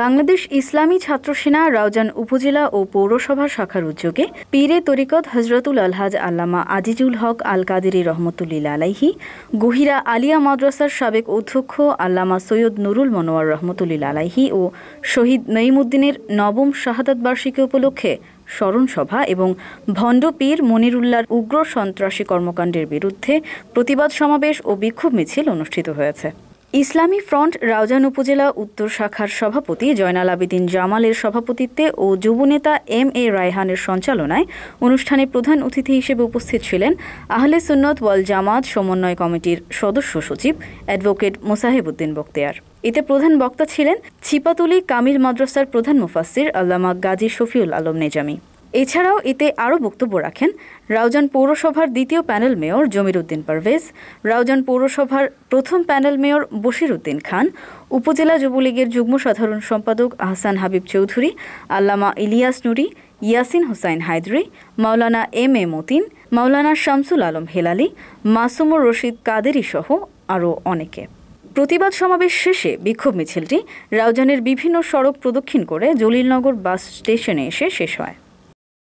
বাংলাদেশ ইসলামী ছাত্র সেনা রাউজান উপজেলা ও পৌরসভা শাখার উদ্যোগে পীরে তরিকত হজরতুল আলহাজ আল্লামা আজিজুল হক আল কাদেরি রহমতুল্লিল আলাইহি গুহিরা আলিয়া মাদ্রাসার সাবেক অধ্যক্ষ আল্লামা সৈয়দ নুরুল মনোয়ার রহমতুল্লিল আলাইহি ও শহীদ নঈমুদ্দিনের নবম শাহাদাত বার্ষিকী উপলক্ষে স্মরণসভা এবং ভণ্ড পীর মনিরুল্লার উগ্র সন্ত্রাসী কর্মকাণ্ডের বিরুদ্ধে প্রতিবাদ সমাবেশ ও বিক্ষোভ মিছিল অনুষ্ঠিত হয়েছে ইসলামী ফ্রন্ট রাউজান উপজেলা উত্তর শাখার সভাপতি জয়নাল আবেদিন জামালের সভাপতিত্বে ও যুবনেতা এম এ রায়হানের সঞ্চালনায় অনুষ্ঠানে প্রধান অতিথি হিসেবে উপস্থিত ছিলেন আহলে সুন্নত ওয়াল জামাত সমন্বয় কমিটির সদস্য সচিব অ্যাডভোকেট মোসাহেবুদ্দিন বক্তিয়ার এতে প্রধান বক্তা ছিলেন ছিপাতুলি কামিল মাদ্রাসার প্রধান মুফাসির আল্লামা গাজী শফিউল আলম নেজামি এছাড়াও এতে আরও বক্তব্য রাখেন রাউজান পৌরসভার দ্বিতীয় প্যানেল মেয়র জমির উদ্দিন পারভেজ রাউজান পৌরসভার প্রথম প্যানেল মেয়র বশির উদ্দিন খান উপজেলা যুবলীগের যুগ্ম সাধারণ সম্পাদক আহসান হাবিব চৌধুরী আল্লামা ইলিয়াস নুরি ইয়াসিন হুসাইন হায়দরি মাওলানা এম এ মতিন মাওলানা শামসুল আলম হেলালি মাসুমুর রশিদ কাদেরি সহ আরও অনেকে প্রতিবাদ সমাবেশ শেষে বিক্ষোভ মিছিলটি রাউজানের বিভিন্ন সড়ক প্রদক্ষিণ করে জলিলনগর বাস স্টেশনে এসে শেষ হয়